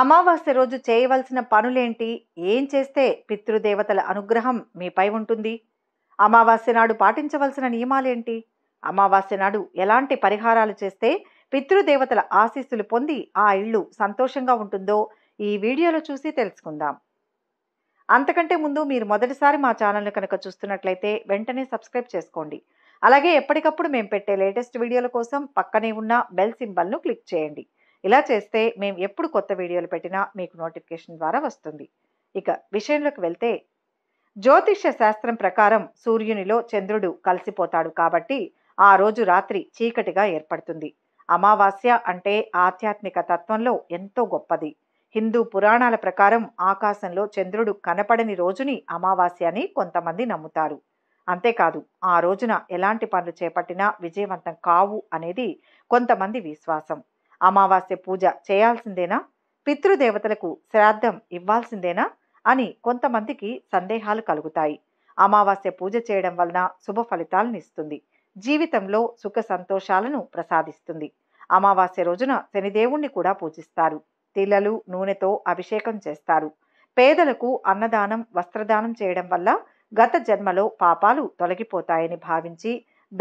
అమావాస్య రోజు చేయవలసిన పనులేంటి ఏం చేస్తే పితృదేవతల అనుగ్రహం మీపై ఉంటుంది అమావాస్య నాడు పాటించవలసిన నియమాలేంటి అమావాస్య నాడు ఎలాంటి పరిహారాలు చేస్తే పితృదేవతల ఆశీస్సులు పొంది ఆ ఇల్లు సంతోషంగా ఉంటుందో ఈ వీడియోలో చూసి తెలుసుకుందాం అంతకంటే ముందు మీరు మొదటిసారి మా ఛానల్ను కనుక చూస్తున్నట్లయితే వెంటనే సబ్స్క్రైబ్ చేసుకోండి అలాగే ఎప్పటికప్పుడు మేము పెట్టే లేటెస్ట్ వీడియోల కోసం పక్కనే ఉన్న బెల్ సింబల్ను క్లిక్ చేయండి ఇలా చేస్తే మేము ఎప్పుడు కొత్త వీడియోలు పెట్టినా మీకు నోటిఫికేషన్ ద్వారా వస్తుంది ఇక విషయంలోకి వెళ్తే జ్యోతిష్య శాస్త్రం ప్రకారం సూర్యునిలో చంద్రుడు కలిసిపోతాడు కాబట్టి ఆ రోజు రాత్రి చీకటిగా ఏర్పడుతుంది అమావాస్య అంటే ఆధ్యాత్మిక తత్వంలో ఎంతో గొప్పది హిందూ పురాణాల ప్రకారం ఆకాశంలో చంద్రుడు కనపడని రోజుని అమావాస్య అని కొంతమంది నమ్ముతారు అంతేకాదు ఆ రోజున ఎలాంటి పనులు చేపట్టినా విజయవంతం కావు అనేది కొంతమంది విశ్వాసం అమావాస్య పూజ చేయాల్సిందేనా పితృదేవతలకు శ్రాద్ధం ఇవ్వాల్సిందేనా అని కొంతమందికి సందేహాలు కలుగుతాయి అమావాస్య పూజ చేయడం వలన శుభ ఫలితాలను ఇస్తుంది జీవితంలో సుఖ సంతోషాలను ప్రసాదిస్తుంది అమావాస్య రోజున శనిదేవుణ్ణి కూడా పూజిస్తారు తిల్లలు నూనెతో అభిషేకం చేస్తారు పేదలకు అన్నదానం వస్త్రదానం చేయడం వల్ల గత జన్మలో పాపాలు తొలగిపోతాయని భావించి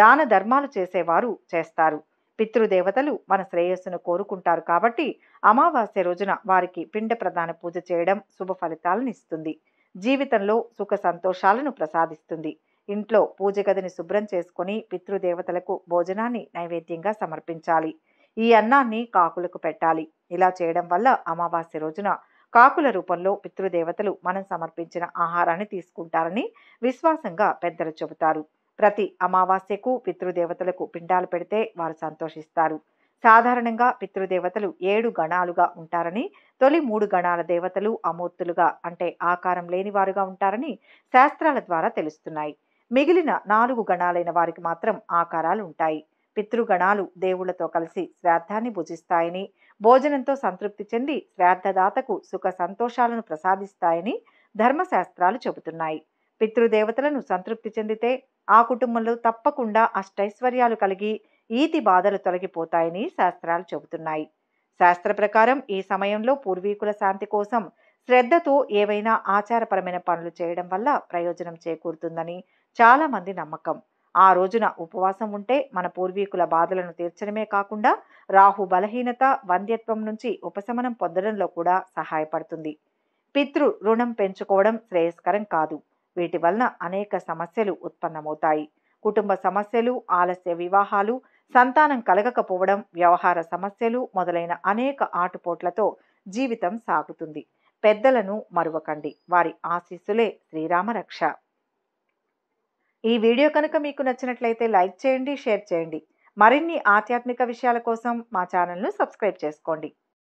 దాన ధర్మాలు చేసేవారు చేస్తారు పితృదేవతలు మన శ్రేయస్సును కోరుకుంటారు కాబట్టి అమావాస్య రోజున వారికి పిండ ప్రధాన పూజ చేయడం శుభ ఫలితాలను ఇస్తుంది జీవితంలో సుఖ సంతోషాలను ప్రసాదిస్తుంది ఇంట్లో పూజ గదిని శుభ్రం చేసుకుని పితృదేవతలకు భోజనాన్ని నైవేద్యంగా సమర్పించాలి ఈ అన్నాన్ని కాకులకు పెట్టాలి ఇలా చేయడం వల్ల అమావాస్య రోజున కాకుల రూపంలో పితృదేవతలు మనం సమర్పించిన ఆహారాన్ని తీసుకుంటారని విశ్వాసంగా పెద్దలు చెబుతారు ప్రతి అమావాస్యకు పితృదేవతలకు పిండాలు పెడితే వారు సంతోషిస్తారు సాధారణంగా పితృదేవతలు ఏడు గణాలుగా ఉంటారని తొలి మూడు గణాల దేవతలు అమూర్తులుగా అంటే ఆకారం లేనివారుగా ఉంటారని శాస్త్రాల ద్వారా తెలుస్తున్నాయి మిగిలిన నాలుగు గణాలైన వారికి మాత్రం ఆకారాలు ఉంటాయి పితృగణాలు దేవుళ్లతో కలిసి శ్రాద్ధాన్ని భుజిస్తాయని భోజనంతో సంతృప్తి చెంది శ్రాద్ధదాతకు సుఖ సంతోషాలను ప్రసాదిస్తాయని ధర్మశాస్త్రాలు చెబుతున్నాయి పితృదేవతలను సంతృప్తి చెందితే ఆ కుటుంబంలో తప్పకుండా అష్టైశ్వర్యాలు కలిగి ఈతి బాధలు తొలగిపోతాయని శాస్త్రాలు చెబుతున్నాయి శాస్త్ర ప్రకారం ఈ సమయంలో పూర్వీకుల శాంతి కోసం శ్రద్ధతో ఏవైనా ఆచారపరమైన పనులు చేయడం వల్ల ప్రయోజనం చేకూరుతుందని చాలామంది నమ్మకం ఆ రోజున ఉపవాసం ఉంటే మన పూర్వీకుల బాధలను తీర్చడమే కాకుండా రాహు బలహీనత వంద్యత్వం నుంచి ఉపశమనం పొందడంలో కూడా సహాయపడుతుంది పితృ రుణం పెంచుకోవడం శ్రేయస్కరం కాదు వీటి వలన అనేక సమస్యలు ఉత్పన్నమవుతాయి కుటుంబ సమస్యలు ఆలస్య వివాహాలు సంతానం కలగకపోవడం వ్యవహార సమస్యలు మొదలైన అనేక ఆటుపోట్లతో జీవితం సాగుతుంది పెద్దలను మరువకండి వారి ఆశీస్సులే శ్రీరామరక్ష ఈ వీడియో కనుక మీకు నచ్చినట్లయితే లైక్ చేయండి షేర్ చేయండి మరిన్ని ఆధ్యాత్మిక విషయాల కోసం మా ఛానల్ను సబ్స్క్రైబ్ చేసుకోండి